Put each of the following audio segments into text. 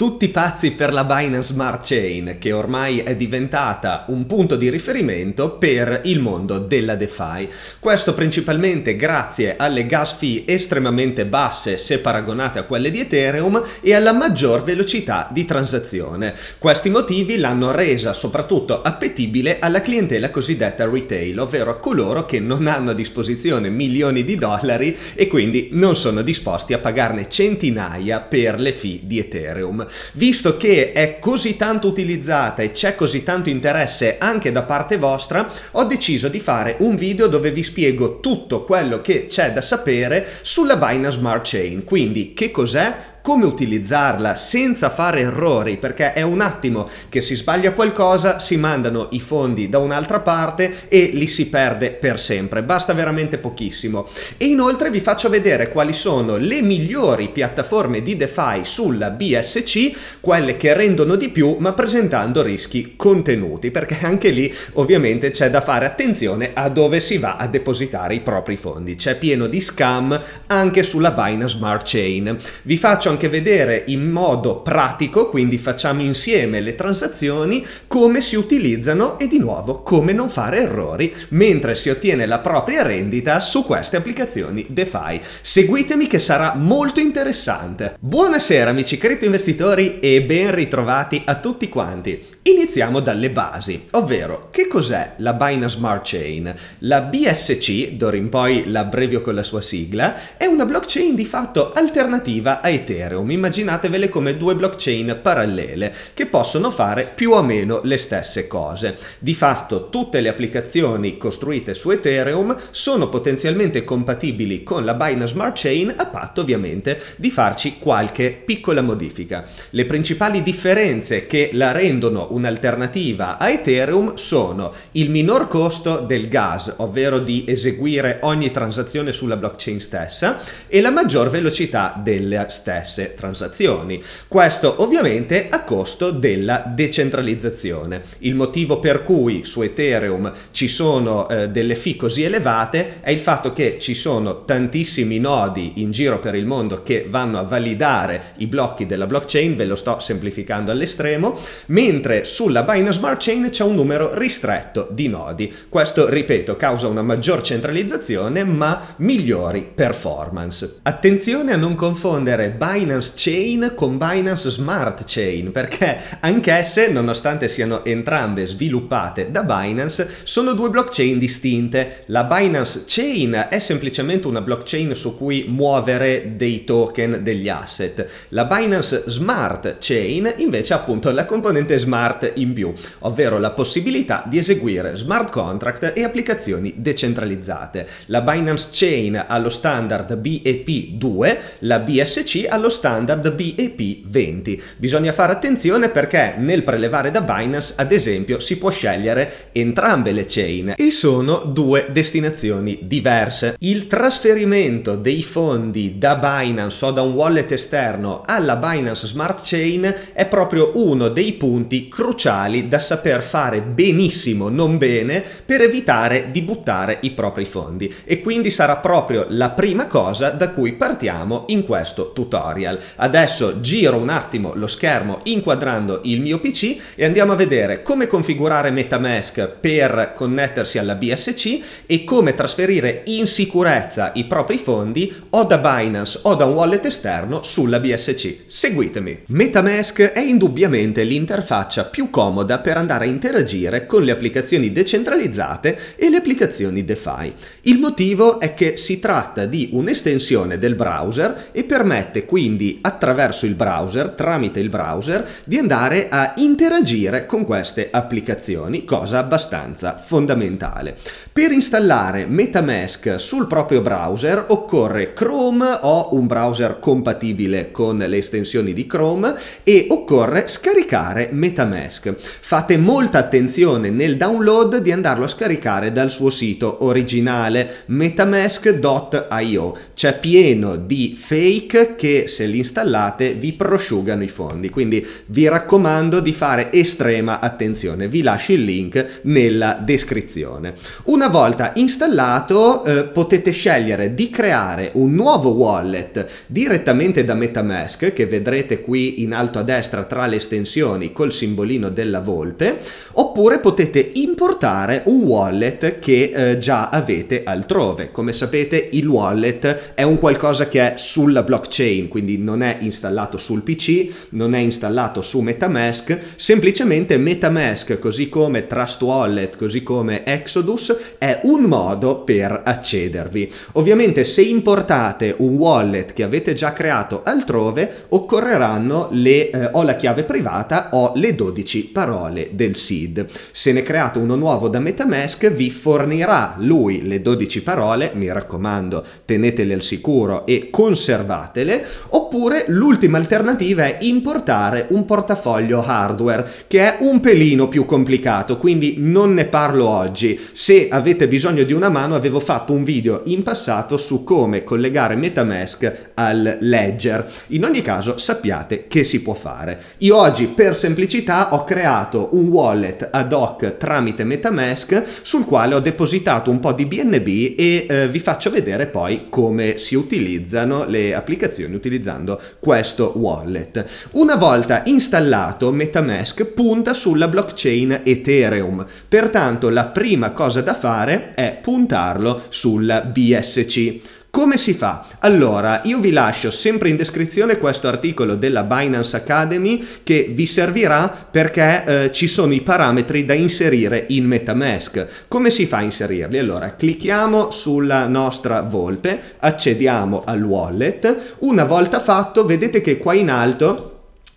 Tutti pazzi per la Binance Smart Chain, che ormai è diventata un punto di riferimento per il mondo della DeFi. Questo principalmente grazie alle gas fee estremamente basse se paragonate a quelle di Ethereum e alla maggior velocità di transazione. Questi motivi l'hanno resa soprattutto appetibile alla clientela cosiddetta retail, ovvero a coloro che non hanno a disposizione milioni di dollari e quindi non sono disposti a pagarne centinaia per le fee di Ethereum. Visto che è così tanto utilizzata e c'è così tanto interesse anche da parte vostra, ho deciso di fare un video dove vi spiego tutto quello che c'è da sapere sulla Binance Smart Chain. Quindi che cos'è? come utilizzarla senza fare errori, perché è un attimo che si sbaglia qualcosa, si mandano i fondi da un'altra parte e li si perde per sempre, basta veramente pochissimo. E inoltre vi faccio vedere quali sono le migliori piattaforme di DeFi sulla BSC, quelle che rendono di più ma presentando rischi contenuti, perché anche lì ovviamente c'è da fare attenzione a dove si va a depositare i propri fondi, c'è pieno di scam anche sulla Binance Smart Chain. Vi faccio anche vedere in modo pratico, quindi facciamo insieme le transazioni, come si utilizzano e di nuovo come non fare errori mentre si ottiene la propria rendita su queste applicazioni DeFi. Seguitemi che sarà molto interessante. Buonasera amici cripto investitori e ben ritrovati a tutti quanti. Iniziamo dalle basi, ovvero che cos'è la Binance Smart Chain? La BSC, d'ora in poi l'abbrevio con la sua sigla, è una blockchain di fatto alternativa a Ethereum, immaginatevele come due blockchain parallele che possono fare più o meno le stesse cose. Di fatto tutte le applicazioni costruite su Ethereum sono potenzialmente compatibili con la Binance Smart Chain a patto ovviamente di farci qualche piccola modifica. Le principali differenze che la rendono un'alternativa a Ethereum sono il minor costo del gas, ovvero di eseguire ogni transazione sulla blockchain stessa, e la maggior velocità delle stesse transazioni. Questo ovviamente a costo della decentralizzazione. Il motivo per cui su Ethereum ci sono eh, delle fee così elevate è il fatto che ci sono tantissimi nodi in giro per il mondo che vanno a validare i blocchi della blockchain, ve lo sto semplificando all'estremo, mentre sulla Binance Smart Chain c'è un numero ristretto di nodi. Questo, ripeto, causa una maggior centralizzazione ma migliori performance. Attenzione a non confondere Binance Chain con Binance Smart Chain perché anch'esse, nonostante siano entrambe sviluppate da Binance, sono due blockchain distinte. La Binance Chain è semplicemente una blockchain su cui muovere dei token, degli asset. La Binance Smart Chain invece è appunto la componente smart smart in più, ovvero la possibilità di eseguire smart contract e applicazioni decentralizzate. La Binance Chain allo standard BEP2, la BSC allo standard BEP20. Bisogna fare attenzione perché nel prelevare da Binance, ad esempio, si può scegliere entrambe le chain e sono due destinazioni diverse. Il trasferimento dei fondi da Binance o da un wallet esterno alla Binance Smart Chain è proprio uno dei punti cruciali da saper fare benissimo, non bene, per evitare di buttare i propri fondi. E quindi sarà proprio la prima cosa da cui partiamo in questo tutorial. Adesso giro un attimo lo schermo inquadrando il mio PC e andiamo a vedere come configurare MetaMask per connettersi alla BSC e come trasferire in sicurezza i propri fondi o da Binance o da un wallet esterno sulla BSC. Seguitemi. MetaMask è indubbiamente l'interfaccia più comoda per andare a interagire con le applicazioni decentralizzate e le applicazioni DeFi. Il motivo è che si tratta di un'estensione del browser e permette quindi attraverso il browser, tramite il browser, di andare a interagire con queste applicazioni, cosa abbastanza fondamentale. Per installare MetaMask sul proprio browser occorre Chrome o un browser compatibile con le estensioni di Chrome e occorre scaricare MetaMask. Fate molta attenzione nel download di andarlo a scaricare dal suo sito originale portale metamask.io. C'è pieno di fake che se li installate vi prosciugano i fondi. Quindi vi raccomando di fare estrema attenzione. Vi lascio il link nella descrizione. Una volta installato eh, potete scegliere di creare un nuovo wallet direttamente da Metamask che vedrete qui in alto a destra tra le estensioni col simbolino della volpe oppure potete importare un wallet che eh, già avete altrove. Come sapete il wallet è un qualcosa che è sulla blockchain, quindi non è installato sul PC, non è installato su Metamask, semplicemente Metamask, così come Trust Wallet, così come Exodus, è un modo per accedervi. Ovviamente se importate un wallet che avete già creato altrove, occorreranno le, eh, o la chiave privata o le 12 parole del SID. Se ne create uno nuovo da Metamask, vi fornirà lui le 12 12 parole, mi raccomando, tenetele al sicuro e conservatele, oppure l'ultima alternativa è importare un portafoglio hardware che è un pelino più complicato, quindi non ne parlo oggi. Se avete bisogno di una mano, avevo fatto un video in passato su come collegare MetaMask al Ledger. In ogni caso, sappiate che si può fare. Io oggi per semplicità ho creato un wallet ad hoc tramite MetaMask sul quale ho depositato un po' di BNB B e eh, vi faccio vedere poi come si utilizzano le applicazioni utilizzando questo wallet. Una volta installato Metamask punta sulla blockchain Ethereum, pertanto la prima cosa da fare è puntarlo sulla BSC. Come si fa? Allora, io vi lascio sempre in descrizione questo articolo della Binance Academy che vi servirà perché eh, ci sono i parametri da inserire in MetaMask. Come si fa a inserirli? Allora, clicchiamo sulla nostra volpe, accediamo al wallet, una volta fatto vedete che qua in alto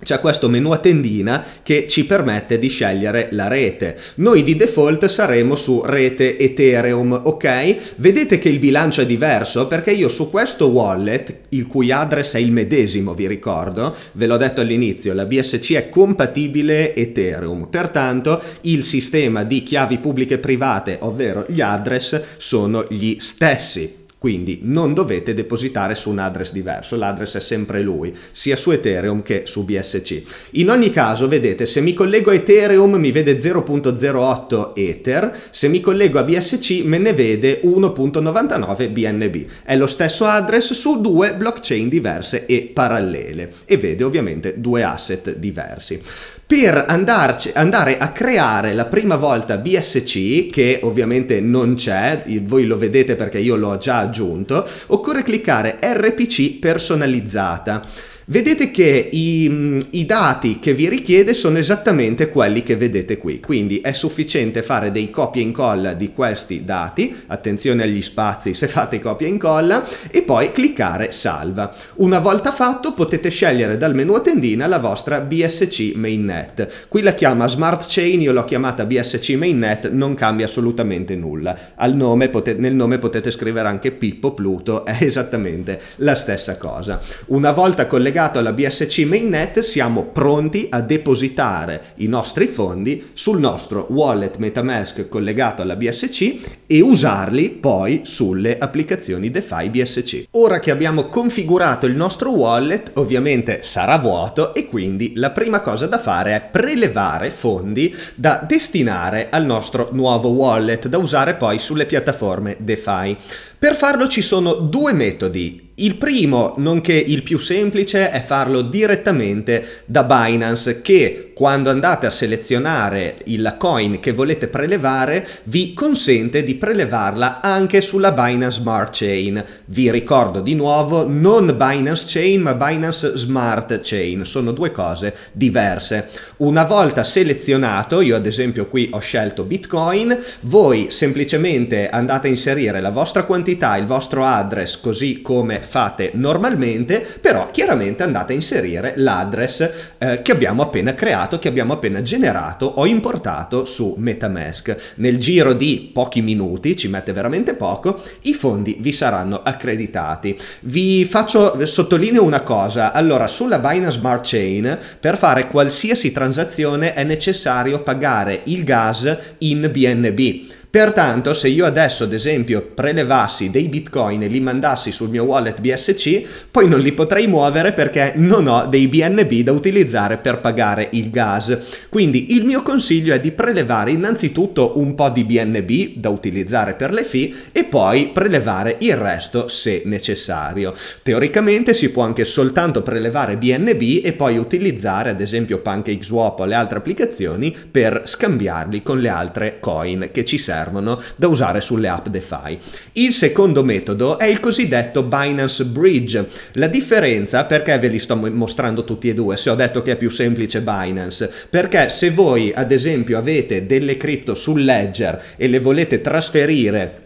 c'è questo menu a tendina che ci permette di scegliere la rete. Noi di default saremo su rete Ethereum, ok? Vedete che il bilancio è diverso perché io su questo wallet, il cui address è il medesimo, vi ricordo, ve l'ho detto all'inizio, la BSC è compatibile Ethereum, pertanto il sistema di chiavi pubbliche e private, ovvero gli address, sono gli stessi. Quindi non dovete depositare su un address diverso, l'address è sempre lui, sia su Ethereum che su BSC. In ogni caso, vedete, se mi collego a Ethereum mi vede 0.08 Ether, se mi collego a BSC me ne vede 1.99 BNB. È lo stesso address su due blockchain diverse e parallele e vede ovviamente due asset diversi. Per andarci, andare a creare la prima volta BSC, che ovviamente non c'è, voi lo vedete perché io l'ho già aggiunto, occorre cliccare RPC personalizzata vedete che i, mm, i, dati che vi richiede sono esattamente quelli che vedete qui, quindi è sufficiente fare dei copia e incolla di questi dati, attenzione agli spazi se fate copia e incolla, e poi cliccare salva. Una volta fatto potete scegliere dal menu a tendina la vostra BSC mainnet, qui la chiama Smart Chain, io l'ho chiamata BSC mainnet, non cambia assolutamente nulla, nome potete, nel nome potete scrivere anche Pippo Pluto, è esattamente la stessa cosa. Una volta collegato collegato alla BSC mainnet siamo pronti a depositare i nostri fondi sul nostro wallet Metamask collegato alla BSC e usarli poi sulle applicazioni DeFi BSC. Ora che abbiamo configurato il nostro wallet ovviamente sarà vuoto e quindi la prima cosa da fare è prelevare fondi da destinare al nostro nuovo wallet da usare poi sulle piattaforme DeFi. Per farlo ci sono due metodi il primo, nonché il più semplice, è farlo direttamente da Binance che quando andate a selezionare la coin che volete prelevare vi consente di prelevarla anche sulla Binance Smart Chain. Vi ricordo di nuovo non Binance Chain ma Binance Smart Chain, sono due cose diverse. Una volta selezionato, io ad esempio qui ho scelto Bitcoin, voi semplicemente andate a inserire la vostra quantità, il vostro address così come fate normalmente, però chiaramente andate a inserire l'address eh, che abbiamo appena creato, che abbiamo appena generato o importato su Metamask. Nel giro di pochi minuti, ci mette veramente poco, i fondi vi saranno accreditati. Vi faccio, eh, sottolineo una cosa, allora sulla Binance Smart Chain per fare qualsiasi transazione è necessario pagare il gas in BNB Pertanto, se io adesso, ad esempio, prelevassi dei bitcoin e li mandassi sul mio wallet BSC, poi non li potrei muovere perché non ho dei BNB da utilizzare per pagare il gas. Quindi il mio consiglio è di prelevare innanzitutto un po' di BNB da utilizzare per le fee e poi prelevare il resto se necessario. Teoricamente si può anche soltanto prelevare BNB e poi utilizzare ad esempio PancakeSwap o le altre applicazioni per scambiarli con le altre coin che ci servono servono da usare sulle app DeFi. Il secondo metodo è il cosiddetto Binance Bridge. La differenza, perché ve li sto mostrando tutti e due, se ho detto che è più semplice Binance, perché se voi ad esempio avete delle cripto sul ledger e le volete trasferire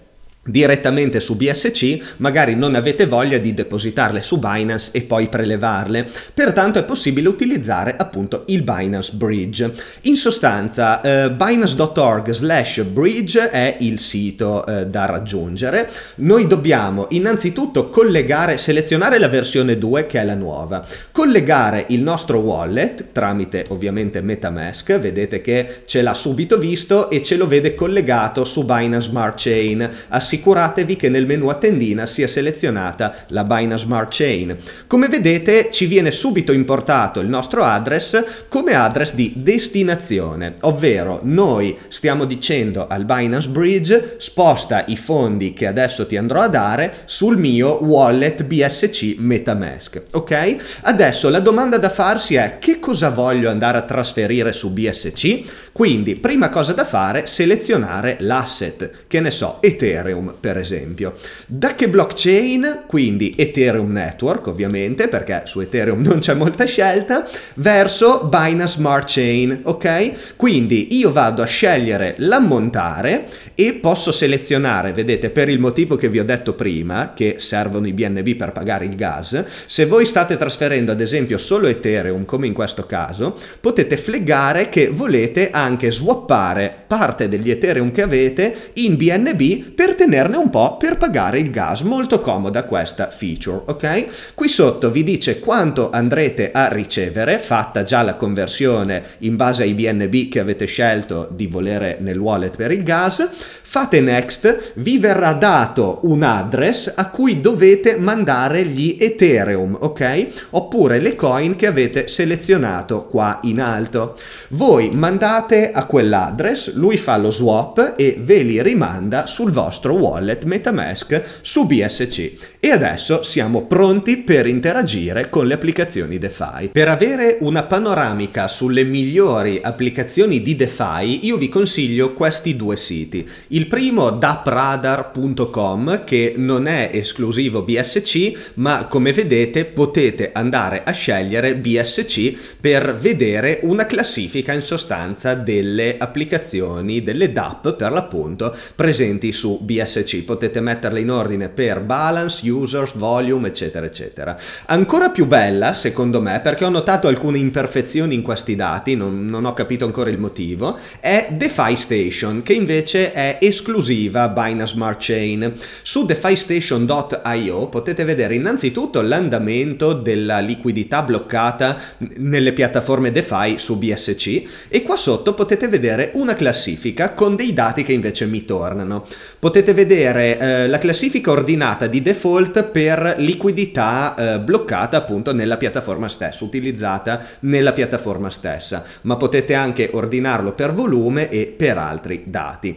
direttamente su BSC, magari non avete voglia di depositarle su Binance e poi prelevarle. Pertanto è possibile utilizzare appunto il Binance Bridge. In sostanza, eh, binance.org slash bridge è il sito eh, da raggiungere. Noi dobbiamo innanzitutto collegare, selezionare la versione 2 che è la nuova, collegare il nostro wallet tramite ovviamente Metamask, vedete che ce l'ha subito visto e ce lo vede collegato su Binance Smart Chain. Assi- assicuratevi che nel menu a tendina sia selezionata la Binance Smart Chain. Come vedete ci viene subito importato il nostro address come address di destinazione, ovvero noi stiamo dicendo al Binance Bridge sposta i fondi che adesso ti andrò a dare sul mio wallet BSC Metamask, ok? Adesso la domanda da farsi è che cosa voglio andare a trasferire su BSC? Quindi, prima cosa da fare, selezionare l'asset, che ne so, Ethereum per esempio. Da che blockchain? Quindi Ethereum Network, ovviamente, perché su Ethereum non c'è molta scelta, verso Binance Smart Chain, ok? Quindi io vado a scegliere l'ammontare e posso selezionare, vedete, per il motivo che vi ho detto prima, che servono i BNB per pagare il gas, se voi state trasferendo ad esempio solo Ethereum, come in questo caso, potete fleggare che volete anche anche swappare parte degli Ethereum che avete in BNB per tenerne un po' per pagare il gas. Molto comoda questa feature, ok? Qui sotto vi dice quanto andrete a ricevere, fatta già la conversione in base ai BNB che avete scelto di volere nel wallet per il gas. Fate next, vi verrà dato un address a cui dovete mandare gli Ethereum, ok? Oppure le coin che avete selezionato qua in alto. Voi mandate a quell'address, lui fa lo swap e ve li rimanda sul vostro wallet Metamask su BSC. E adesso siamo pronti per interagire con le applicazioni DeFi. Per avere una panoramica sulle migliori applicazioni di DeFi, io vi consiglio questi due siti. Il primo dapradar.com che non è esclusivo BSC ma come vedete potete andare a scegliere BSC per vedere una classifica in sostanza delle applicazioni, delle DAP per l'appunto presenti su BSC. Potete metterle in ordine per balance, users, volume eccetera eccetera. Ancora più bella secondo me perché ho notato alcune imperfezioni in questi dati, non, non ho capito ancora il motivo, è DeFi Station che invece è esclusiva Binance Smart Chain. Su defystation.io potete vedere innanzitutto l'andamento della liquidità bloccata nelle piattaforme DeFi su BSC e qua sotto potete vedere una classifica con dei dati che invece mi tornano. Potete vedere eh, la classifica ordinata di default per liquidità eh, bloccata appunto nella piattaforma stessa, utilizzata nella piattaforma stessa, ma potete anche ordinarlo per volume e per altri dati.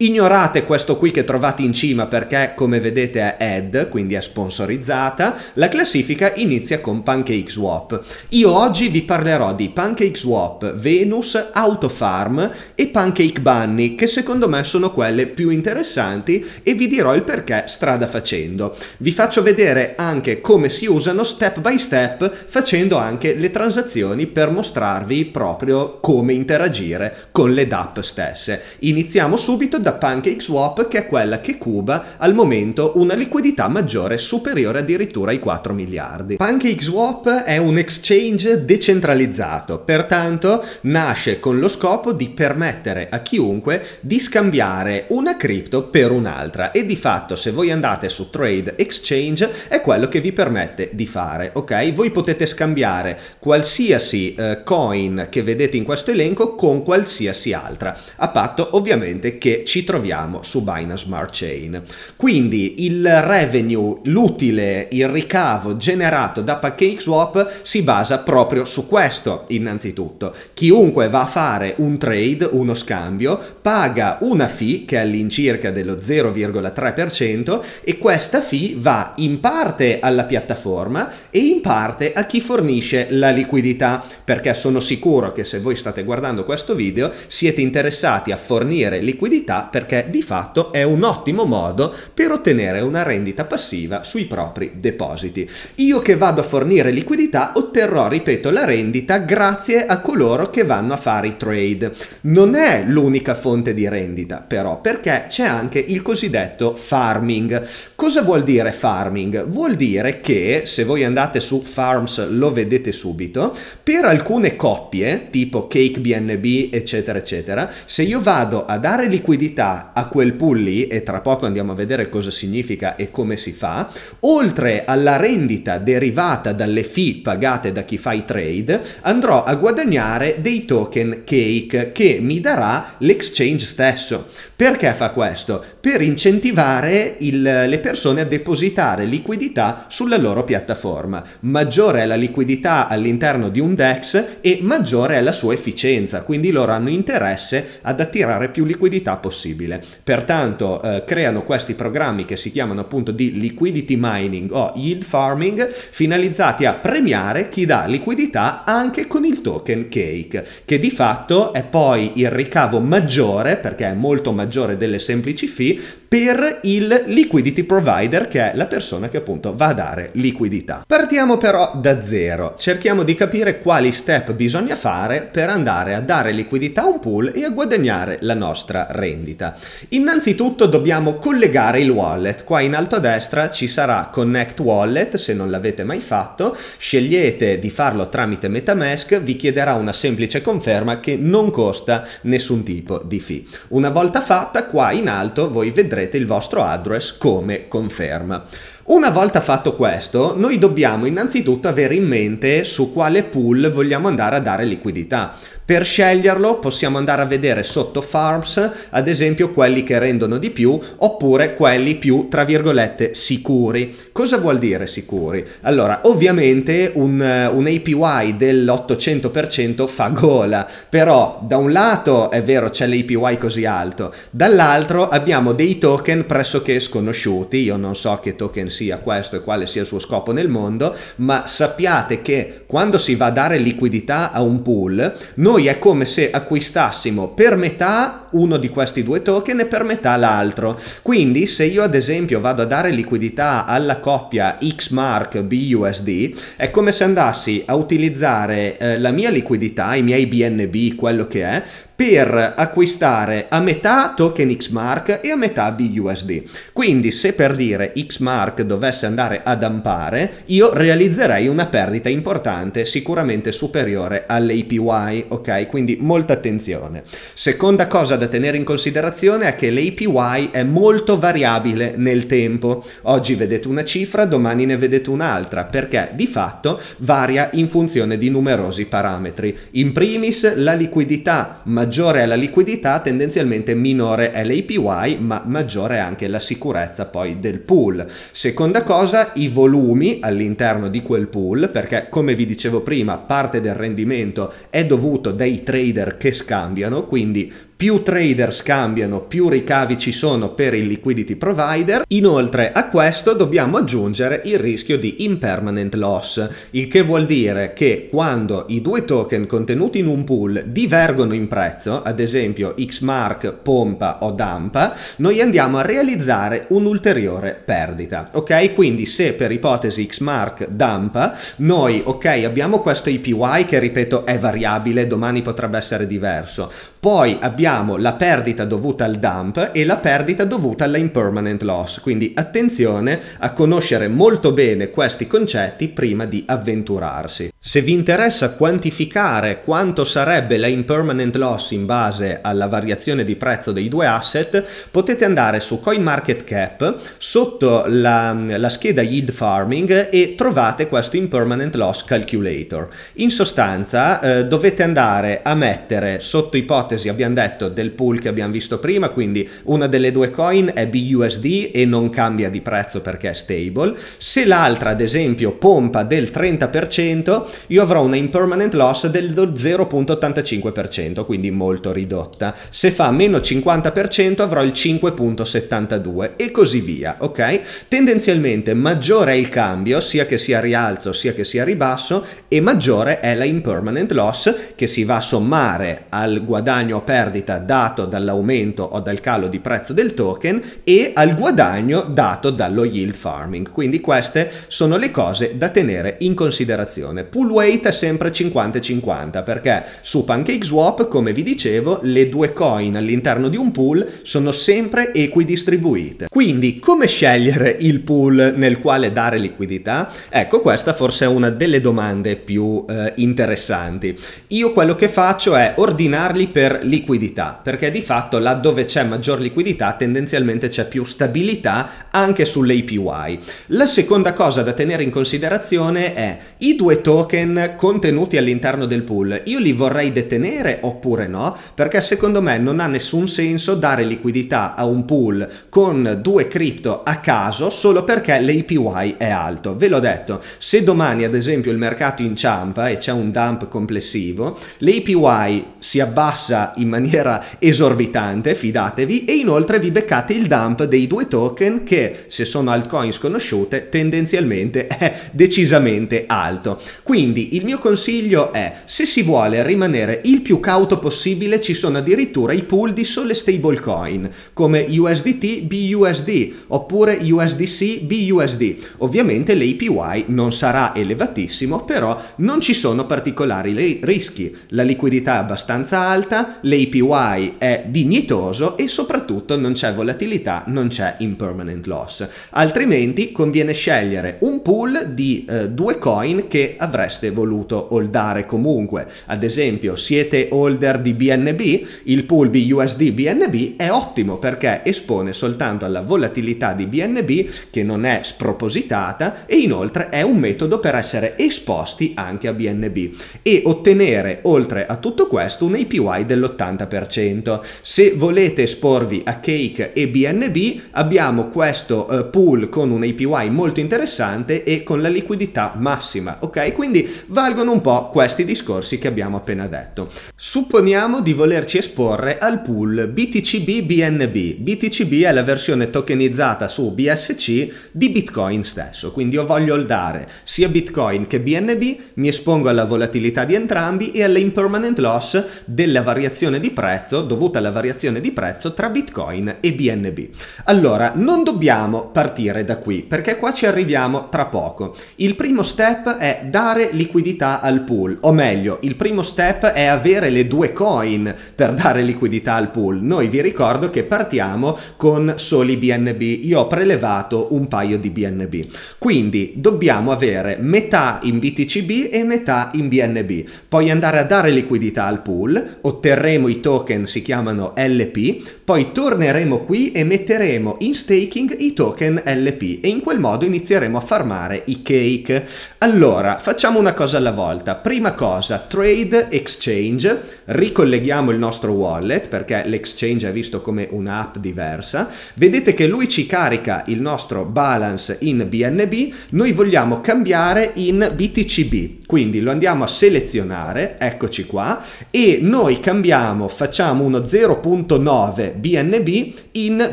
Ignorate questo qui che trovate in cima perché come vedete è ad, quindi è sponsorizzata, la classifica inizia con Pancake Swap. Io oggi vi parlerò di Pancake Swap, Venus, Autofarm e Pancake Bunny che secondo me sono quelle più interessanti e vi dirò il perché strada facendo. Vi faccio vedere anche come si usano step by step facendo anche le transazioni per mostrarvi proprio come interagire con le dApp stesse. Iniziamo subito da battuta pancake swap che è quella che Cuba al momento una liquidità maggiore superiore addirittura ai 4 miliardi. Pancake swap è un exchange decentralizzato, pertanto nasce con lo scopo di permettere a chiunque di scambiare una cripto per un'altra e di fatto se voi andate su Trade Exchange è quello che vi permette di fare, ok? Voi potete scambiare qualsiasi eh, coin che vedete in questo elenco con qualsiasi altra, a patto ovviamente che ci ci troviamo su Binance Smart Chain. Quindi il revenue, l'utile, il ricavo generato da PancakeSwap si basa proprio su questo innanzitutto. Chiunque va a fare un trade, uno scambio, paga una fee che è all'incirca dello 0,3% e questa fee va in parte alla piattaforma e in parte a chi fornisce la liquidità perché sono sicuro che se voi state guardando questo video siete interessati a fornire liquidità perché di fatto è un ottimo modo per ottenere una rendita passiva sui propri depositi. Io che vado a fornire liquidità otterrò, ripeto, la rendita grazie a coloro che vanno a fare i trade. Non è l'unica fonte di rendita però perché c'è anche il cosiddetto farming. Cosa vuol dire farming? Vuol dire che se voi andate su farms lo vedete subito, per alcune coppie tipo cake BNB eccetera eccetera, se io vado a dare liquidità attività a quel pool lì, e tra poco andiamo a vedere cosa significa e come si fa, oltre alla rendita derivata dalle fee pagate da chi fa i trade, andrò a guadagnare dei token cake che mi darà l'exchange stesso. Perché fa questo? Per incentivare il, le persone a depositare liquidità sulla loro piattaforma. Maggiore è la liquidità all'interno di un DEX e maggiore è la sua efficienza, quindi loro hanno interesse ad attirare più liquidità possibile possibile. Pertanto eh, creano questi programmi che si chiamano appunto di liquidity mining o yield farming finalizzati a premiare chi dà liquidità anche con il token cake, che di fatto è poi il ricavo maggiore, perché è molto maggiore delle semplici fee, per il liquidity provider che è la persona che appunto va a dare liquidità. Partiamo però da zero, cerchiamo di capire quali step bisogna fare per andare a dare liquidità a un pool e a guadagnare la nostra rendita visita. Innanzitutto dobbiamo collegare il wallet. Qua in alto a destra ci sarà Connect Wallet, se non l'avete mai fatto, scegliete di farlo tramite Metamask, vi chiederà una semplice conferma che non costa nessun tipo di fee. Una volta fatta, qua in alto voi vedrete il vostro address come conferma. Una volta fatto questo, noi dobbiamo innanzitutto avere in mente su quale pool vogliamo andare a dare liquidità. Per sceglierlo possiamo andare a vedere sotto farms ad esempio quelli che rendono di più oppure quelli più tra virgolette sicuri. Cosa vuol dire sicuri? Allora ovviamente un, eh, un APY dell'800% fa gola però da un lato è vero c'è l'APY così alto dall'altro abbiamo dei token pressoché sconosciuti io non so che token sia questo e quale sia il suo scopo nel mondo ma sappiate che quando si va a dare liquidità a un pool noi noi è come se acquistassimo per metà uno di questi due token e per metà l'altro. Quindi se io ad esempio vado a dare liquidità alla coppia Xmark BUSD, è come se andassi a utilizzare eh, la mia liquidità, i miei BNB, quello che è, per acquistare a metà token Xmark e a metà BUSD. Quindi se per dire Xmark dovesse andare ad ampare, io realizzerei una perdita importante, sicuramente superiore all'APY, ok? Quindi molta attenzione. Seconda cosa da tenere in considerazione è che l'APY è molto variabile nel tempo. Oggi vedete una cifra, domani ne vedete un'altra, perché di fatto varia in funzione di numerosi parametri. In primis la liquidità maggiore maggiore è la liquidità, tendenzialmente minore è l'APY, ma maggiore è anche la sicurezza poi del pool. Seconda cosa, i volumi all'interno di quel pool, perché come vi dicevo prima, parte del rendimento è dovuto dai trader che scambiano, quindi più trader scambiano, più ricavi ci sono per il liquidity provider. Inoltre a questo dobbiamo aggiungere il rischio di impermanent loss, il che vuol dire che quando i due token contenuti in un pool divergono in prezzo, ad esempio Xmark pompa o dampa, noi andiamo a realizzare un'ulteriore perdita, ok? Quindi se per ipotesi Xmark dampa, noi, ok, abbiamo questo IPY che ripeto è variabile, domani potrebbe essere diverso, poi abbiamo abbiamo la perdita dovuta al dump e la perdita dovuta alla impermanent loss, quindi attenzione a conoscere molto bene questi concetti prima di avventurarsi. Se vi interessa quantificare quanto sarebbe la impermanent loss in base alla variazione di prezzo dei due asset, potete andare su CoinMarketCap sotto la, la scheda Yield Farming e trovate questo impermanent loss calculator. In sostanza eh, dovete andare a mettere sotto ipotesi abbiamo detto concetto del pool che abbiamo visto prima, quindi una delle due coin è BUSD e non cambia di prezzo perché è stable, se l'altra ad esempio pompa del 30% io avrò una impermanent loss del 0.85%, quindi molto ridotta, se fa meno 50% avrò il 5.72 e così via, ok? Tendenzialmente maggiore è il cambio, sia che sia rialzo sia che sia ribasso, e maggiore è la impermanent loss che si va a sommare al guadagno o perdita perdita dato dall'aumento o dal calo di prezzo del token e al guadagno dato dallo yield farming. Quindi queste sono le cose da tenere in considerazione. Pool weight è sempre 50-50 perché su PancakeSwap, come vi dicevo, le due coin all'interno di un pool sono sempre equidistribuite. Quindi come scegliere il pool nel quale dare liquidità? Ecco, questa forse è una delle domande più eh, interessanti. Io quello che faccio è ordinarli per liquidità liquidità, perché di fatto laddove c'è maggior liquidità tendenzialmente c'è più stabilità anche sull'APY. La seconda cosa da tenere in considerazione è i due token contenuti all'interno del pool, io li vorrei detenere oppure no? Perché secondo me non ha nessun senso dare liquidità a un pool con due cripto a caso solo perché l'APY è alto. Ve l'ho detto, se domani ad esempio il mercato inciampa e c'è un dump complessivo, l'APY si abbassa in maniera maniera esorbitante, fidatevi, e inoltre vi beccate il dump dei due token che, se sono altcoins conosciute, tendenzialmente è decisamente alto. Quindi il mio consiglio è, se si vuole rimanere il più cauto possibile, ci sono addirittura i pool di sole stablecoin, come USDT, BUSD, oppure USDC, BUSD. Ovviamente l'APY non sarà elevatissimo, però non ci sono particolari rischi. La liquidità è abbastanza alta, l'APY DPY è dignitoso e soprattutto non c'è volatilità, non c'è impermanent loss. Altrimenti conviene scegliere un pool di eh, due coin che avreste voluto holdare comunque. Ad esempio, siete holder di BNB, il pool BUSD BNB è ottimo perché espone soltanto alla volatilità di BNB che non è spropositata e inoltre è un metodo per essere esposti anche a BNB e ottenere oltre a tutto questo un APY dell'80% 3%. Se volete esporvi a Cake e BNB abbiamo questo eh, pool con un APY molto interessante e con la liquidità massima, ok? Quindi valgono un po' questi discorsi che abbiamo appena detto. Supponiamo di volerci esporre al pool BTCB BNB. BTCB è la versione tokenizzata su BSC di Bitcoin stesso, quindi io voglio holdare sia Bitcoin che BNB, mi espongo alla volatilità di entrambi e all'impermanent loss della variazione di prezzo prezzo dovuta alla variazione di prezzo tra Bitcoin e BNB. Allora, non dobbiamo partire da qui perché qua ci arriviamo tra poco. Il primo step è dare liquidità al pool, o meglio, il primo step è avere le due coin per dare liquidità al pool. Noi vi ricordo che partiamo con soli BNB, io ho prelevato un paio di BNB. Quindi dobbiamo avere metà in BTCB e metà in BNB, poi andare a dare liquidità al pool, otterremo i token token si chiamano LP, poi torneremo qui e metteremo in staking i token LP e in quel modo inizieremo a farmare i cake. Allora, facciamo una cosa alla volta. Prima cosa, trade exchange, ricolleghiamo il nostro wallet perché l'exchange è visto come un'app diversa. Vedete che lui ci carica il nostro balance in BNB, noi vogliamo cambiare in BTCB quindi lo andiamo a selezionare, eccoci qua, e noi cambiamo, facciamo uno 0.9 BNB in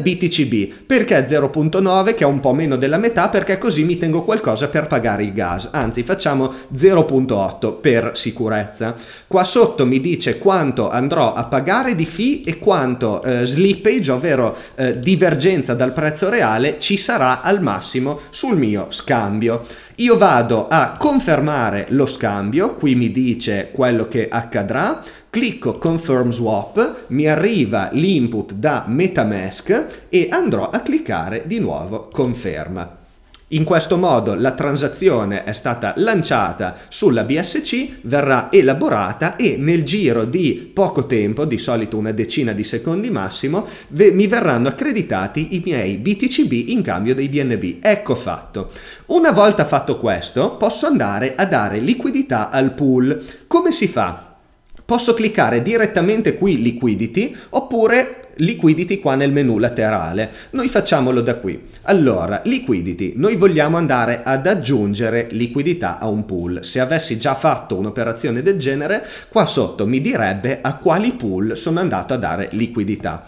BTCB. Perché 0.9 che è un po' meno della metà? Perché così mi tengo qualcosa per pagare il gas, anzi facciamo 0.8 per sicurezza. Qua sotto mi dice quanto andrò a pagare di fee e quanto eh, slippage, ovvero eh, divergenza dal prezzo reale, ci sarà al massimo sul mio scambio. Io vado a confermare lo scambio, qui mi dice quello che accadrà, clicco confirm swap, mi arriva l'input da Metamask e andrò a cliccare di nuovo conferma. In questo modo la transazione è stata lanciata sulla BSC, verrà elaborata e nel giro di poco tempo, di solito una decina di secondi massimo, mi verranno accreditati i miei BTCB in cambio dei BNB. Ecco fatto. Una volta fatto questo posso andare a dare liquidità al pool. Come si fa? Posso cliccare direttamente qui liquidity oppure liquidity qua nel menu laterale. Noi facciamolo da qui. Allora, liquidity, noi vogliamo andare ad aggiungere liquidità a un pool. Se avessi già fatto un'operazione del genere, qua sotto mi direbbe a quali pool sono andato a dare liquidità.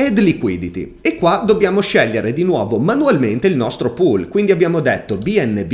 Add liquidity e qua dobbiamo scegliere di nuovo manualmente il nostro pool, quindi abbiamo detto BNB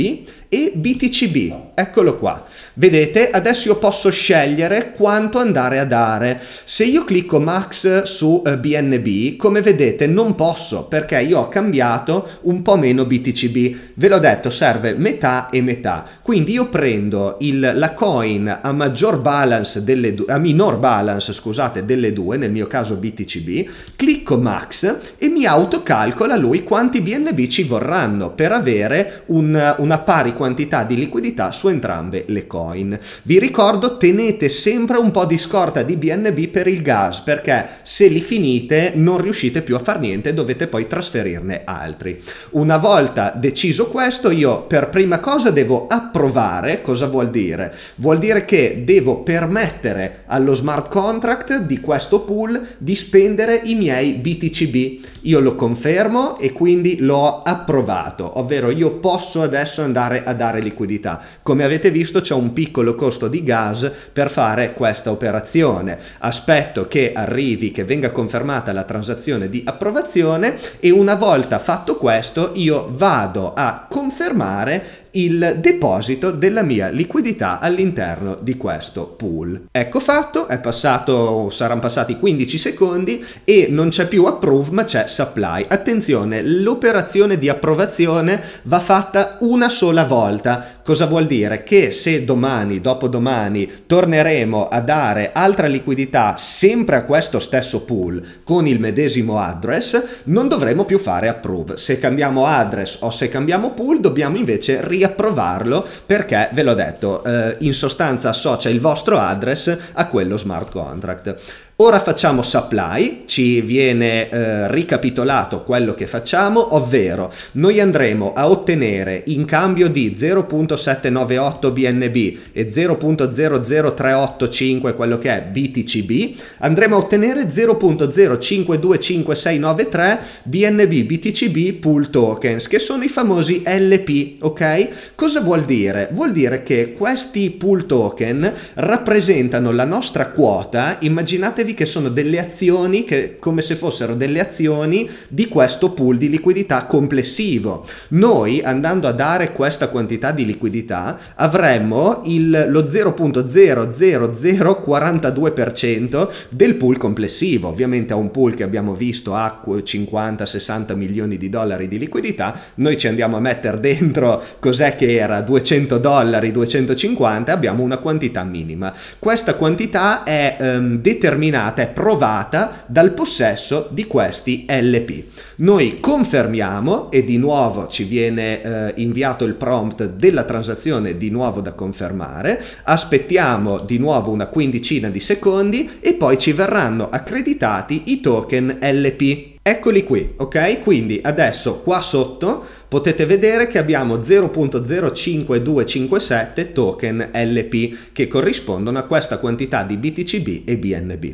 e BTCB, eccolo qua. Vedete, adesso io posso scegliere quanto andare a dare. Se io clicco max su BNB, eh, come vedete non posso perché io ho cambiato un po' meno BTCB. Ve l'ho detto, serve metà e metà. Quindi io prendo il, la coin a maggior balance delle due, a minor balance, scusate, delle due, nel mio caso BTCB, clicco clicco max e mi autocalcola lui quanti BNB ci vorranno per avere un, una pari quantità di liquidità su entrambe le coin. Vi ricordo tenete sempre un po' di scorta di BNB per il gas perché se li finite non riuscite più a far niente dovete poi trasferirne altri. Una volta deciso questo io per prima cosa devo approvare, cosa vuol dire? Vuol dire che devo permettere allo smart contract di questo pool di spendere i miei ok, BTCB, io lo confermo e quindi l'ho approvato, ovvero io posso adesso andare a dare liquidità. Come avete visto c'è un piccolo costo di gas per fare questa operazione. Aspetto che arrivi, che venga confermata la transazione di approvazione e una volta fatto questo io vado a confermare il deposito della mia liquidità all'interno di questo pool. Ecco fatto, è passato, saranno passati 15 secondi e non c'è più approve ma c'è supply. Attenzione, l'operazione di approvazione va fatta una sola volta, Cosa vuol dire? Che se domani, dopodomani, torneremo a dare altra liquidità sempre a questo stesso pool con il medesimo address, non dovremo più fare approve. Se cambiamo address o se cambiamo pool, dobbiamo invece riapprovarlo perché, ve l'ho detto, eh, in sostanza associa il vostro address a quello smart contract. Ora facciamo supply, ci viene eh, ricapitolato quello che facciamo, ovvero noi andremo a ottenere in cambio di 0.798 BNB e 0.00385 quello che è BTCB, andremo a ottenere 0.0525693 BNB BTCB pool tokens, che sono i famosi LP, ok? Cosa vuol dire? Vuol dire che questi pool token rappresentano la nostra quota, immaginatevi immaginatevi che sono delle azioni che come se fossero delle azioni di questo pool di liquidità complessivo. Noi andando a dare questa quantità di liquidità avremmo il, lo 0.00042% del pool complessivo. Ovviamente a un pool che abbiamo visto a 50-60 milioni di dollari di liquidità, noi ci andiamo a mettere dentro cos'è che era 200 dollari, 250, abbiamo una quantità minima. Questa quantità è ehm, determinata determinata è provata dal possesso di questi LP. Noi confermiamo e di nuovo ci viene eh, inviato il prompt della transazione di nuovo da confermare, aspettiamo di nuovo una quindicina di secondi e poi ci verranno accreditati i token LP. Eccoli qui, ok? Quindi adesso qua sotto potete vedere che abbiamo 0.05257 token LP che corrispondono a questa quantità di BTCB e BNB.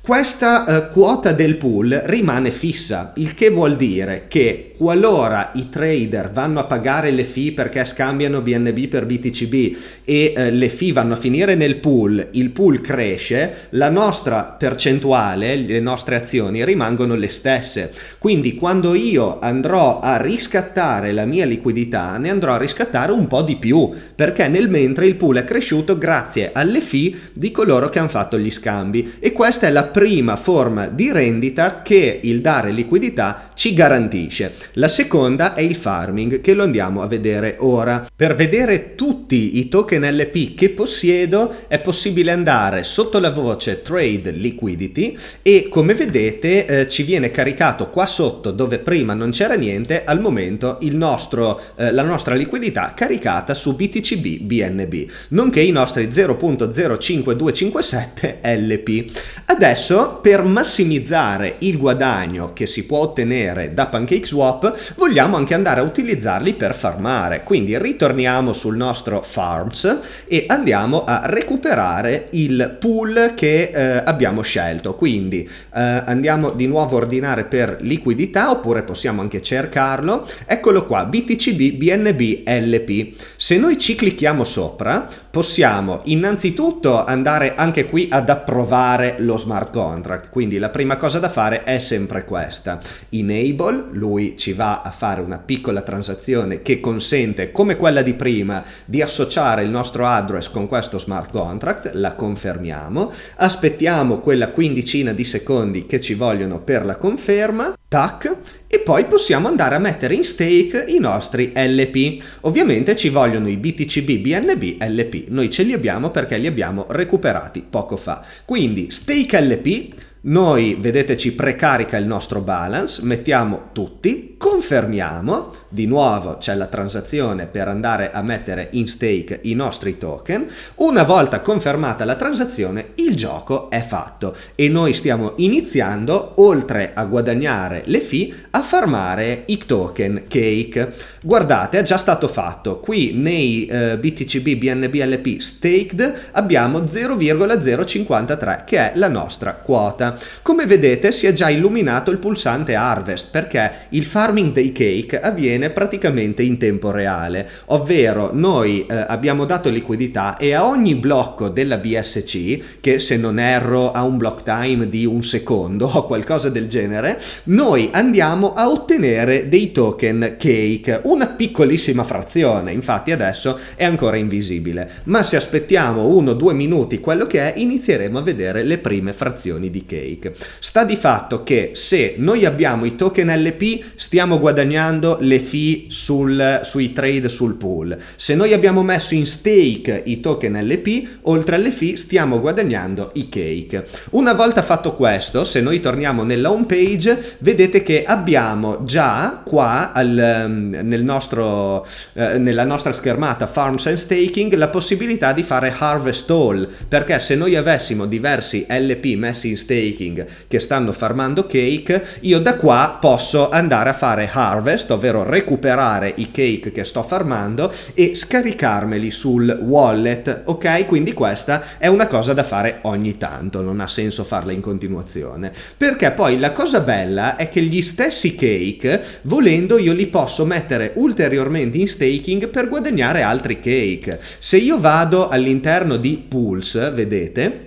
Questa eh, quota del pool rimane fissa, il che vuol dire che qualora i trader vanno a pagare le fee perché scambiano BNB per BTCB e eh, le fee vanno a finire nel pool, il pool cresce, la nostra percentuale, le nostre azioni rimangono le stesse. Quindi quando io andrò a riscattare la mia liquidità, ne andrò a riscattare un po' di più, perché nel mentre il pool è cresciuto grazie alle fee di coloro che hanno fatto gli scambi e questa è la prima forma di rendita che il dare liquidità ci garantisce. La seconda è il farming che lo andiamo a vedere ora. Per vedere tutti i token LP che possiedo è possibile andare sotto la voce Trade Liquidity e come vedete eh, ci viene caricato qua sotto dove prima non c'era niente al momento nostro, eh, la nostra liquidità caricata su BTCB BNB nonché i nostri 0.05257 LP. Adesso per massimizzare il guadagno che si può ottenere da PancakeSwap vogliamo anche andare a utilizzarli per farmare. Quindi ritorniamo sul nostro farms e andiamo a recuperare il pool che eh, abbiamo scelto. Quindi eh, andiamo di nuovo a ordinare per liquidità oppure possiamo anche cercarlo. Eccolo qua, BTCB, BNB, LP. Se noi ci clicchiamo sopra possiamo innanzitutto andare anche qui ad approvare lo smart contract, quindi la prima cosa da fare è sempre questa. Enable, lui ci va a fare una piccola transazione che consente, come quella di prima, di associare il nostro address con questo smart contract, la confermiamo, aspettiamo quella quindicina di secondi che ci vogliono per la conferma, tac, e poi possiamo andare a mettere in stake i nostri LP. Ovviamente ci vogliono i BTCB, BNB, LP. Noi ce li abbiamo perché li abbiamo recuperati poco fa. Quindi stake LP, noi vedete ci precarica il nostro balance, mettiamo tutti, confermiamo di nuovo c'è la transazione per andare a mettere in stake i nostri token, una volta confermata la transazione il gioco è fatto e noi stiamo iniziando, oltre a guadagnare le fee, a farmare i token cake. Guardate, è già stato fatto, qui nei eh, BTCB, BNB, LP staked abbiamo 0,053 che è la nostra quota. Come vedete si è già illuminato il pulsante harvest perché il farming dei cake avviene avviene praticamente in tempo reale, ovvero noi eh, abbiamo dato liquidità e a ogni blocco della BSC, che se non erro ha un block time di un secondo o qualcosa del genere, noi andiamo a ottenere dei token cake, una piccolissima frazione, infatti adesso è ancora invisibile, ma se aspettiamo uno o due minuti quello che è, inizieremo a vedere le prime frazioni di cake. Sta di fatto che se noi abbiamo i token LP stiamo guadagnando le fee sul, sui trade sul pool. Se noi abbiamo messo in stake i token LP, oltre alle fee stiamo guadagnando i cake. Una volta fatto questo, se noi torniamo nella home page, vedete che abbiamo già qua al, ehm, nel nostro, eh, nella nostra schermata Farms and Staking la possibilità di fare harvest all, perché se noi avessimo diversi LP messi in staking che stanno farmando cake, io da qua posso andare a fare harvest, ovvero recuperare i cake che sto farmando e scaricarmeli sul wallet, ok? Quindi questa è una cosa da fare ogni tanto, non ha senso farla in continuazione. Perché poi la cosa bella è che gli stessi cake, volendo, io li posso mettere ulteriormente in staking per guadagnare altri cake. Se io vado all'interno di Pulse, vedete,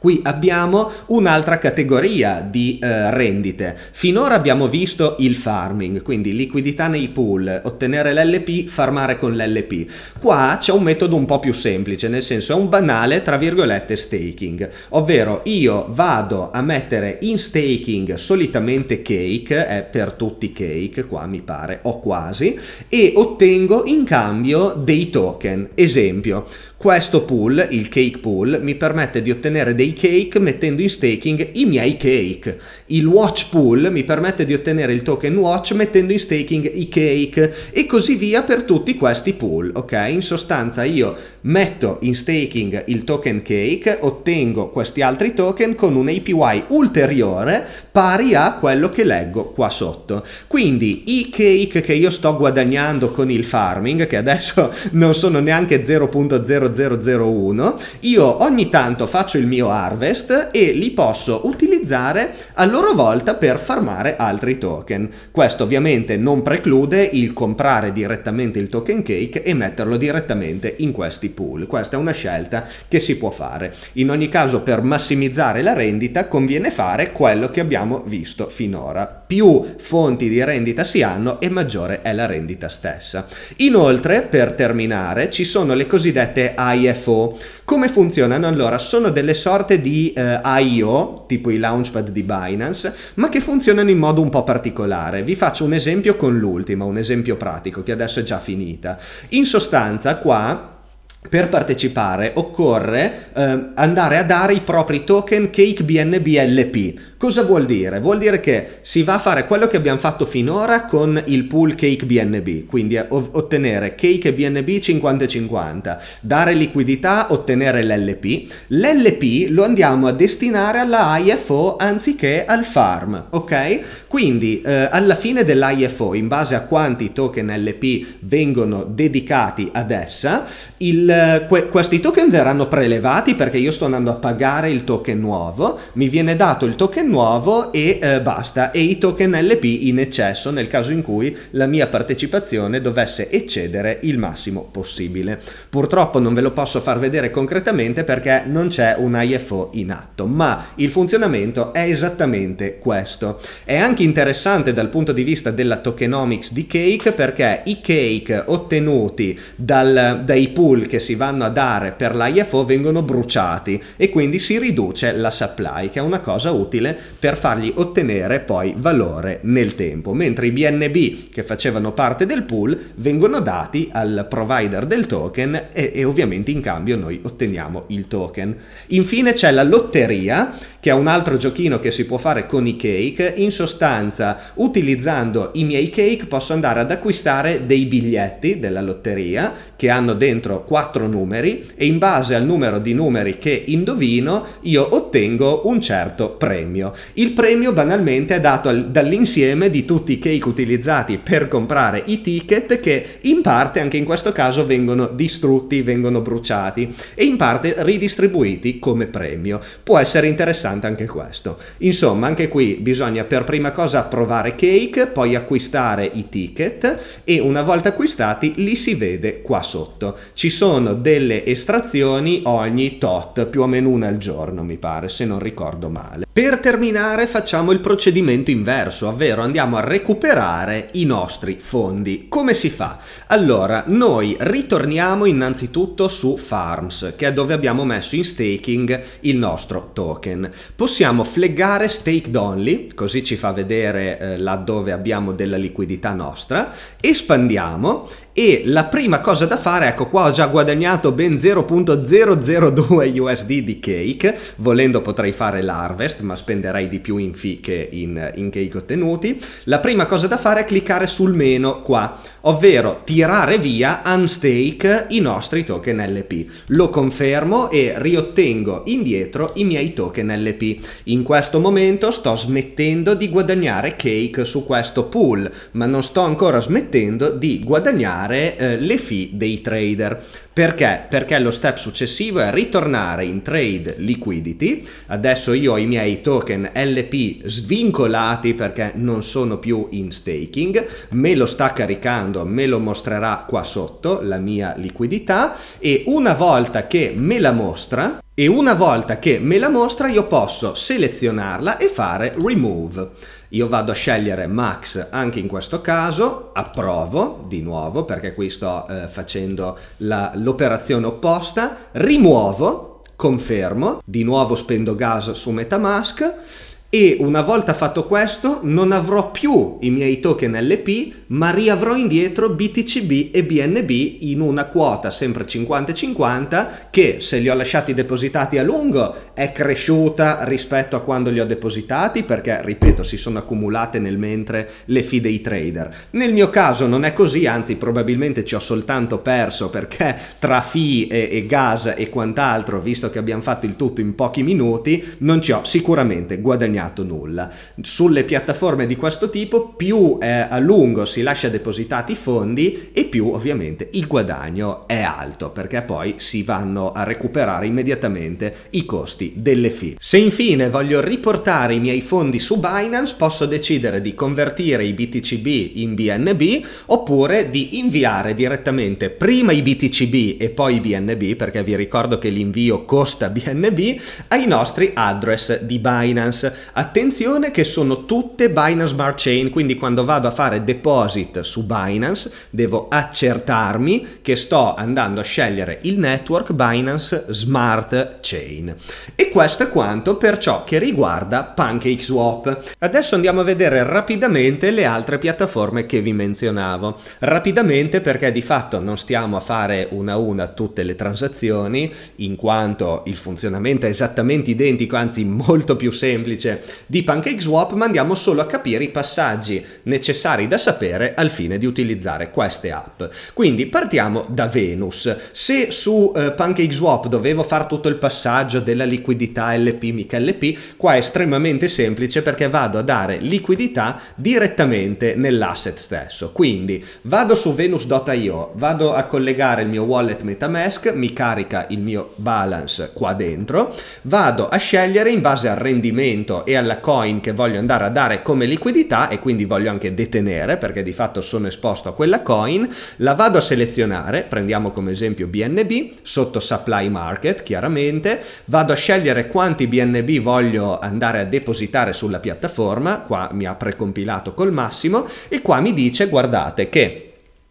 Qui abbiamo un'altra categoria di eh, rendite. Finora abbiamo visto il farming, quindi liquidità nei pool, ottenere l'LP, farmare con l'LP. Qua c'è un metodo un po' più semplice, nel senso è un banale, tra virgolette, staking, ovvero io vado a mettere in staking solitamente cake, è per tutti cake, qua mi pare, o quasi, e ottengo in cambio dei token. Esempio, questo pool, il cake pool, mi permette di ottenere dei cake mettendo in staking i miei cake. Il watch pool mi permette di ottenere il token watch mettendo in staking i cake e così via per tutti questi pool, ok? In sostanza io metto in staking il token cake, ottengo questi altri token con un APY ulteriore pari a quello che leggo qua sotto. Quindi i cake che io sto guadagnando con il farming, che adesso non sono neanche 0.0001, io ogni tanto faccio il mio harvest e li posso utilizzare a loro volta per farmare altri token. Questo ovviamente non preclude il comprare direttamente il token cake e metterlo direttamente in questi pool. Questa è una scelta che si può fare. In ogni caso per massimizzare la rendita conviene fare quello che abbiamo abbiamo visto finora. Più fonti di rendita si hanno e maggiore è la rendita stessa. Inoltre, per terminare, ci sono le cosiddette IFO. Come funzionano? Allora, sono delle sorte di eh, IO, tipo i launchpad di Binance, ma che funzionano in modo un po' particolare. Vi faccio un esempio con l'ultima, un esempio pratico che adesso è già finita. In sostanza, qua per partecipare occorre eh, andare a dare i propri token cake LP Cosa vuol dire? Vuol dire che si va a fare quello che abbiamo fatto finora con il pool cake BNB, quindi ottenere cake BNB 50 50, dare liquidità, ottenere l'LP. L'LP lo andiamo a destinare alla IFO anziché al farm, ok? Quindi eh, alla fine dell'IFO, in base a quanti token LP vengono dedicati ad essa, il, que questi token verranno prelevati perché io sto andando a pagare il token nuovo, mi viene dato il token nuovo e eh, basta, e i token LP in eccesso nel caso in cui la mia partecipazione dovesse eccedere il massimo possibile. Purtroppo non ve lo posso far vedere concretamente perché non c'è un IFO in atto, ma il funzionamento è esattamente questo. È anche interessante dal punto di vista della tokenomics di Cake perché i cake ottenuti dal, dai pool che si vanno a dare per l'IFO vengono bruciati e quindi si riduce la supply, che è una cosa utile per fargli ottenere poi valore nel tempo, mentre i BNB che facevano parte del pool vengono dati al provider del token e, e ovviamente in cambio noi otteniamo il token. Infine c'è la lotteria che è un altro giochino che si può fare con i cake, in sostanza utilizzando i miei cake posso andare ad acquistare dei biglietti della lotteria che hanno dentro quattro numeri e in base al numero di numeri che indovino io ottengo un certo premio. Il premio banalmente è dato al, dall'insieme di tutti i cake utilizzati per comprare i ticket che in parte anche in questo caso vengono distrutti, vengono bruciati e in parte ridistribuiti come premio. Può essere interessante anche questo. Insomma, anche qui bisogna per prima cosa provare cake, poi acquistare i ticket e una volta acquistati li si vede qua sotto. Ci sono delle estrazioni ogni tot, più o meno una al giorno mi pare, se non ricordo male. Per terminare terminare facciamo il procedimento inverso, ovvero andiamo a recuperare i nostri fondi. Come si fa? Allora, noi ritorniamo innanzitutto su Farms, che è dove abbiamo messo in staking il nostro token. Possiamo fleggare staked only, così ci fa vedere eh, laddove abbiamo della liquidità nostra, espandiamo e la prima cosa da fare, ecco qua ho già guadagnato ben 0.002 USD di cake, volendo potrei fare l'harvest ma spenderei di più in fee che in, in cake ottenuti, la prima cosa da fare è cliccare sul meno qua, ovvero tirare via unstake i nostri token LP, lo confermo e riottengo indietro i miei token LP, in questo momento sto smettendo di guadagnare cake su questo pool ma non sto ancora smettendo di guadagnare calcolare eh, le fee dei trader. Perché? Perché lo step successivo è ritornare in trade liquidity. Adesso io ho i miei token LP svincolati perché non sono più in staking, me lo sta caricando, me lo mostrerà qua sotto la mia liquidità e una volta che me la mostra, e una volta che me la mostra io posso selezionarla e fare remove. Io vado a scegliere Max anche in questo caso, approvo di nuovo perché qui sto eh, facendo la, l'operazione opposta, rimuovo, confermo, di nuovo spendo gas su Metamask e una volta fatto questo non avrò più i miei token LP ma riavrò indietro BTCB e BNB in una quota sempre 50-50 che se li ho lasciati depositati a lungo è cresciuta rispetto a quando li ho depositati perché ripeto si sono accumulate nel mentre le fee dei trader nel mio caso non è così anzi probabilmente ci ho soltanto perso perché tra fee e, e gas e quant'altro visto che abbiamo fatto il tutto in pochi minuti non ci ho sicuramente guadagnato guadagnato nulla. Sulle piattaforme di questo tipo più eh, a lungo si lascia depositati i fondi e più ovviamente il guadagno è alto perché poi si vanno a recuperare immediatamente i costi delle fee. Se infine voglio riportare i miei fondi su Binance posso decidere di convertire i BTCB in BNB oppure di inviare direttamente prima i BTCB e poi i BNB perché vi ricordo che l'invio costa BNB ai nostri address di Binance. Attenzione che sono tutte Binance Smart Chain, quindi quando vado a fare deposit su Binance devo accertarmi che sto andando a scegliere il network Binance Smart Chain. E questo è quanto per ciò che riguarda PancakeSwap. Adesso andiamo a vedere rapidamente le altre piattaforme che vi menzionavo. Rapidamente perché di fatto non stiamo a fare una a una tutte le transazioni, in quanto il funzionamento è esattamente identico, anzi molto più semplice di PancakeSwap ma andiamo solo a capire i passaggi necessari da sapere al fine di utilizzare queste app. Quindi partiamo da Venus. Se su eh, PancakeSwap dovevo fare tutto il passaggio della liquidità LP mica LP, qua è estremamente semplice perché vado a dare liquidità direttamente nell'asset stesso. Quindi vado su venus.io, vado a collegare il mio wallet MetaMask, mi carica il mio balance qua dentro, vado a scegliere in base al rendimento e alla coin che voglio andare a dare come liquidità e quindi voglio anche detenere perché di fatto sono esposto a quella coin, la vado a selezionare, prendiamo come esempio BNB, sotto supply market chiaramente, vado a scegliere quanti BNB voglio andare a depositare sulla piattaforma, qua mi ha precompilato col massimo e qua mi dice guardate che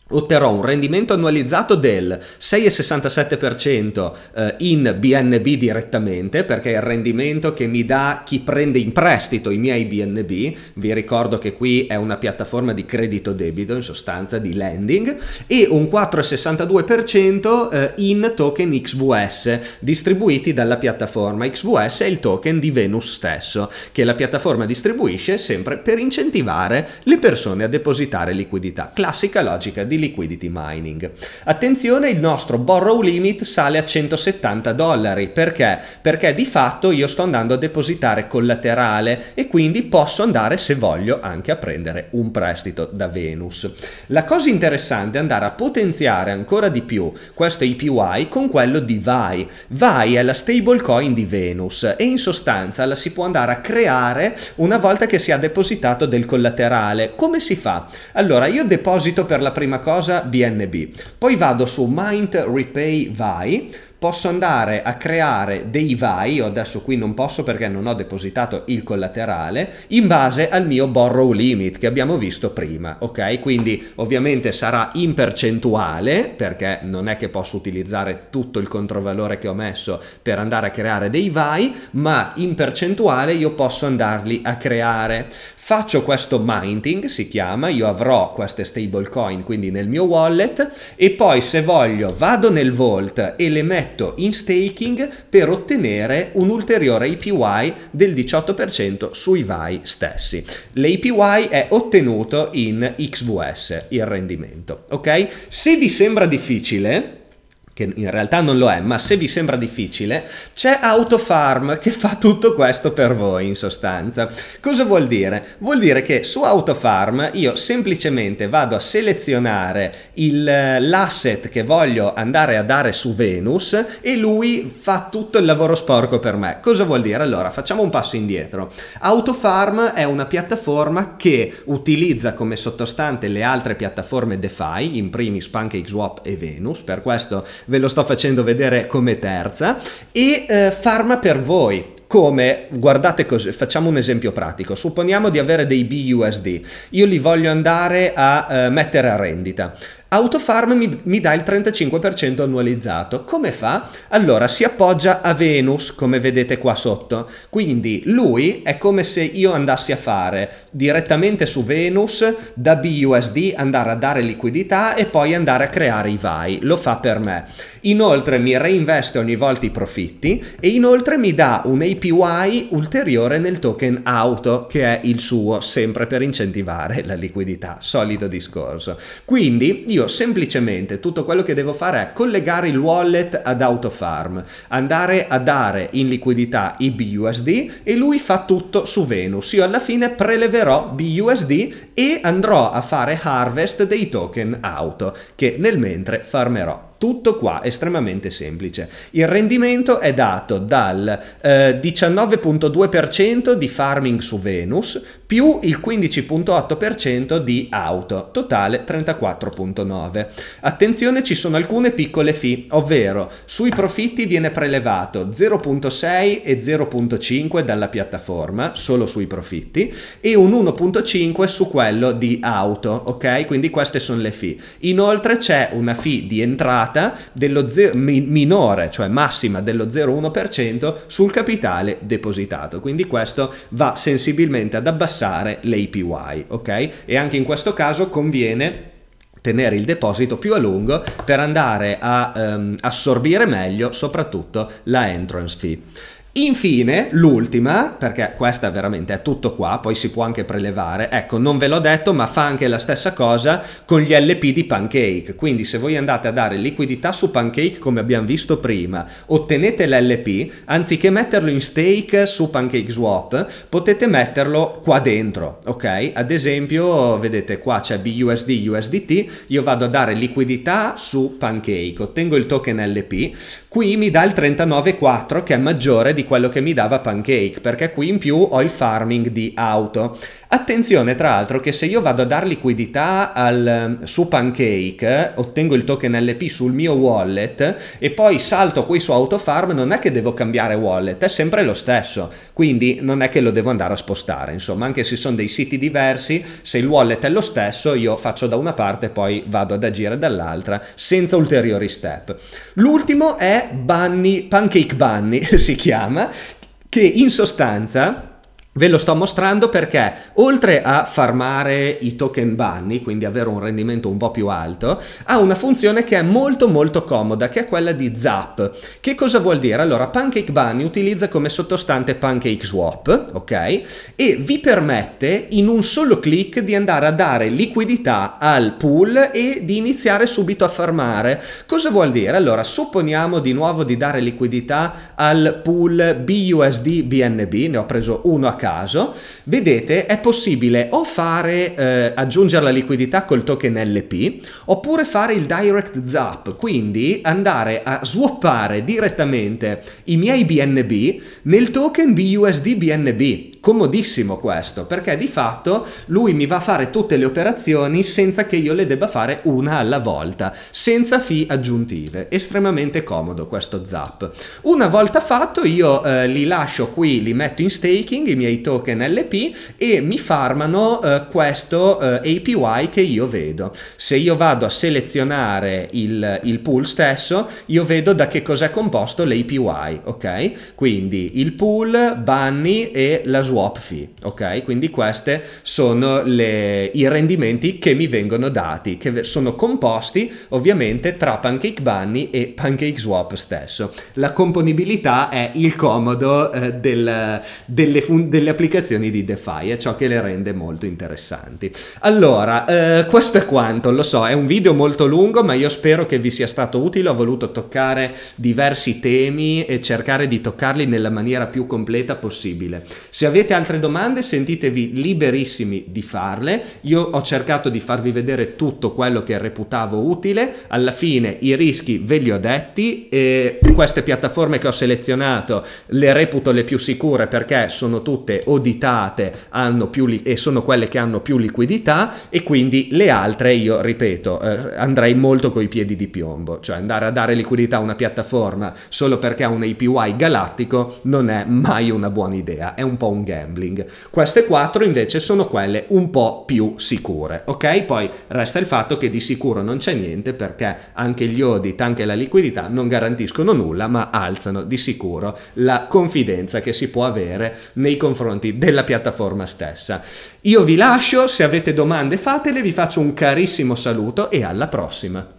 otterrò un rendimento annualizzato del 6,67% eh, in BNB direttamente perché è il rendimento che mi dà chi prende in prestito i miei BNB vi ricordo che qui è una piattaforma di credito debito in sostanza di lending e un 4,62% eh, in token XVS distribuiti dalla piattaforma XVS è il token di Venus stesso che la piattaforma distribuisce sempre per incentivare le persone a depositare liquidità classica logica di di liquidity mining. Attenzione, il nostro borrow limit sale a 170 dollari. Perché? Perché di fatto io sto andando a depositare collaterale e quindi posso andare, se voglio, anche a prendere un prestito da Venus. La cosa interessante è andare a potenziare ancora di più questo APY con quello di VAI. VAI è la stablecoin di Venus e in sostanza la si può andare a creare una volta che si ha depositato del collaterale. Come si fa? Allora, io deposito per la prima cosa cosa BNB. Poi vado su Mind Repay Vai, posso andare a creare dei vai, io adesso qui non posso perché non ho depositato il collaterale, in base al mio borrow limit che abbiamo visto prima, ok? Quindi ovviamente sarà in percentuale perché non è che posso utilizzare tutto il controvalore che ho messo per andare a creare dei vai, ma in percentuale io posso andarli a creare faccio questo minting, si chiama, io avrò queste stablecoin quindi nel mio wallet e poi se voglio vado nel vault e le metto in staking per ottenere un ulteriore APY del 18% sui VAI stessi. L'APY è ottenuto in XVS, il rendimento, ok? Se vi sembra difficile che in realtà non lo è, ma se vi sembra difficile, c'è Autofarm che fa tutto questo per voi in sostanza. Cosa vuol dire? Vuol dire che su Autofarm io semplicemente vado a selezionare eh, l'asset che voglio andare a dare su Venus e lui fa tutto il lavoro sporco per me. Cosa vuol dire? Allora, facciamo un passo indietro. Autofarm è una piattaforma che utilizza come sottostante le altre piattaforme DeFi, in primis PancakeSwap e Venus, per questo ve lo sto facendo vedere come terza, e eh, Pharma per voi come, guardate così, facciamo un esempio pratico, supponiamo di avere dei BUSD, io li voglio andare a eh, mettere a rendita, Autofarm mi, mi dà il 35% annualizzato. Come fa? Allora, si appoggia a Venus, come vedete qua sotto. Quindi lui è come se io andassi a fare direttamente su Venus da BUSD, andare a dare liquidità e poi andare a creare i VAI. Lo fa per me. Inoltre mi reinveste ogni volta i profitti e inoltre mi dà un APY ulteriore nel token auto, che è il suo, sempre per incentivare la liquidità. Solido discorso. Quindi io io semplicemente tutto quello che devo fare è collegare il wallet ad Autofarm, andare a dare in liquidità i BUSD e lui fa tutto su Venus. Io alla fine preleverò BUSD e andrò a fare harvest dei token auto che nel mentre farmerò. Tutto qua, estremamente semplice. Il rendimento è dato dal eh, 19.2% di farming su Venus più il 15.8% di auto, totale 34.9. Attenzione, ci sono alcune piccole fee, ovvero sui profitti viene prelevato 0.6 e 0.5 dalla piattaforma, solo sui profitti, e un 1.5 su quello di auto, ok? Quindi queste sono le fee. Inoltre c'è una fee di entrata quotata dello zero, minore, cioè massima dello 0,1% sul capitale depositato. Quindi questo va sensibilmente ad abbassare l'APY, ok? E anche in questo caso conviene tenere il deposito più a lungo per andare a ehm, assorbire meglio soprattutto la entrance fee. Infine, l'ultima, perché questa veramente è tutto qua, poi si può anche prelevare, ecco, non ve l'ho detto, ma fa anche la stessa cosa con gli LP di Pancake, quindi se voi andate a dare liquidità su Pancake come abbiamo visto prima, ottenete l'LP, anziché metterlo in stake su Pancake Swap, potete metterlo qua dentro, ok? Ad esempio, vedete qua c'è BUSD USDT, io vado a dare liquidità su Pancake, ottengo il token LP, Qui mi dà il 39,4 che è maggiore di quello che mi dava Pancake, perché qui in più ho il farming di auto. Attenzione tra l'altro che se io vado a dar liquidità al, ehm, su Pancake, ottengo il token LP sul mio wallet e poi salto qui su Autofarm, non è che devo cambiare wallet, è sempre lo stesso, quindi non è che lo devo andare a spostare, insomma anche se sono dei siti diversi, se il wallet è lo stesso io faccio da una parte e poi vado ad agire dall'altra senza ulteriori step. L'ultimo è Bunny, Pancake Bunny si chiama, che in sostanza Ve lo sto mostrando perché oltre a farmare i token bunny, quindi avere un rendimento un po' più alto, ha una funzione che è molto molto comoda, che è quella di zap. Che cosa vuol dire? Allora, Pancake Bunny utilizza come sottostante Pancake Swap, ok? E vi permette in un solo clic di andare a dare liquidità al pool e di iniziare subito a farmare. Cosa vuol dire? Allora, supponiamo di nuovo di dare liquidità al pool BUSD BNB, ne ho preso uno a caso caso, vedete è possibile o fare, eh, aggiungere la liquidità col token LP, oppure fare il direct zap, quindi andare a swappare direttamente i miei BNB nel token BUSD BNB, comodissimo questo, perché di fatto lui mi va a fare tutte le operazioni senza che io le debba fare una alla volta, senza fee aggiuntive. Estremamente comodo questo Zap. Una volta fatto io eh, li lascio qui, li metto in staking, i miei token LP e mi farmano eh, questo eh, APY che io vedo. Se io vado a selezionare il, il pool stesso, io vedo da che cos'è composto l'APY, ok? Quindi il pool, Bunny e la swap swap fee, ok? Quindi questi sono le, i rendimenti che mi vengono dati, che sono composti ovviamente tra Pancake Bunny e Pancake Swap stesso. La componibilità è il comodo eh, del, delle, fun- delle, applicazioni di DeFi, è ciò che le rende molto interessanti. Allora, eh, questo è quanto, lo so, è un video molto lungo, ma io spero che vi sia stato utile, ho voluto toccare diversi temi e cercare di toccarli nella maniera più completa possibile. Se avete avete altre domande sentitevi liberissimi di farle. Io ho cercato di farvi vedere tutto quello che reputavo utile. Alla fine i rischi ve li ho detti e queste piattaforme che ho selezionato le reputo le più sicure perché sono tutte auditate li- e sono quelle che hanno più liquidità e quindi le altre io ripeto eh, andrei molto coi piedi di piombo, cioè andare a dare liquidità a una piattaforma solo perché ha un API galattico non è mai una buona idea, è un po' un gambling. Queste quattro invece sono quelle un po' più sicure, ok? Poi resta il fatto che di sicuro non c'è niente perché anche gli audit, anche la liquidità non garantiscono nulla, ma alzano di sicuro la confidenza che si può avere nei confronti della piattaforma stessa. Io vi lascio, se avete domande fatele, vi faccio un carissimo saluto e alla prossima.